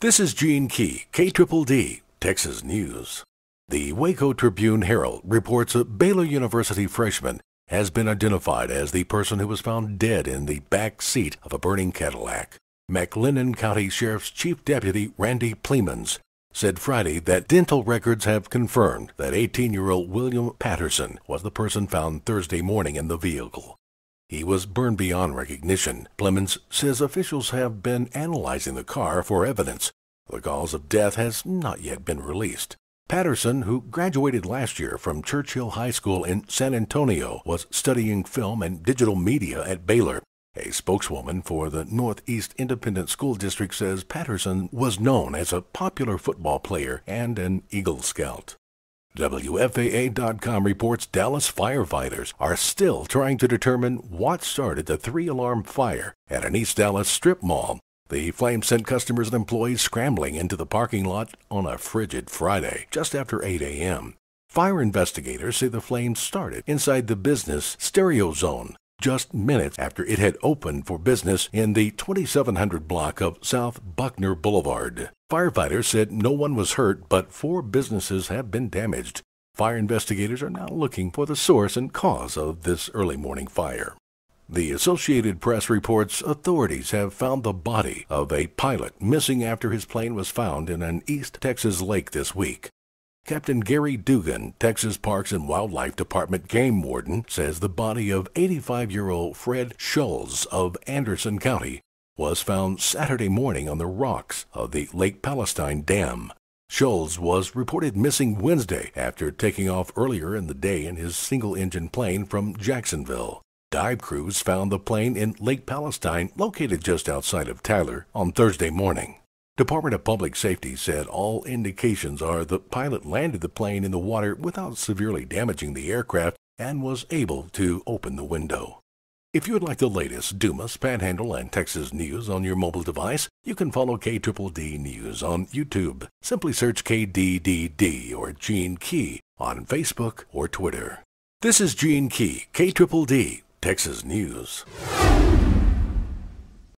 This is Gene Key, KDDD, Texas News. The Waco Tribune Herald reports a Baylor University freshman has been identified as the person who was found dead in the back seat of a burning Cadillac. McLennan County Sheriff's Chief Deputy Randy Plemons said Friday that dental records have confirmed that 18 year old William Patterson was the person found Thursday morning in the vehicle. He was burned beyond recognition. Clemens says officials have been analyzing the car for evidence. The cause of death has not yet been released. Patterson, who graduated last year from Churchill High School in San Antonio, was studying film and digital media at Baylor. A spokeswoman for the Northeast Independent School District says Patterson was known as a popular football player and an Eagle Scout. WFAA.com reports Dallas firefighters are still trying to determine what started the three alarm fire at an East Dallas strip mall. The flames sent customers and employees scrambling into the parking lot on a frigid Friday, just after 8 a.m. Fire investigators say the flames started inside the business stereo zone just minutes after it had opened for business in the 2700 block of South Buckner Boulevard. Firefighters said no one was hurt, but four businesses have been damaged. Fire investigators are now looking for the source and cause of this early morning fire. The Associated Press reports authorities have found the body of a pilot missing after his plane was found in an East Texas lake this week. Captain Gary Dugan, Texas Parks and Wildlife Department Game Warden, says the body of 85 year old Fred Schulz of Anderson County was found Saturday morning on the rocks of the Lake Palestine Dam. Schulz was reported missing Wednesday after taking off earlier in the day in his single engine plane from Jacksonville. Dive crews found the plane in Lake Palestine, located just outside of Tyler, on Thursday morning. Department of Public Safety said all indications are the pilot landed the plane in the water without severely damaging the aircraft and was able to open the window. If you would like the latest Dumas, Panhandle, and Texas news on your mobile device, you can follow KDDD News on YouTube. Simply search KDDD or Gene Key on Facebook or Twitter. This is Gene Key, KDDD, Texas News.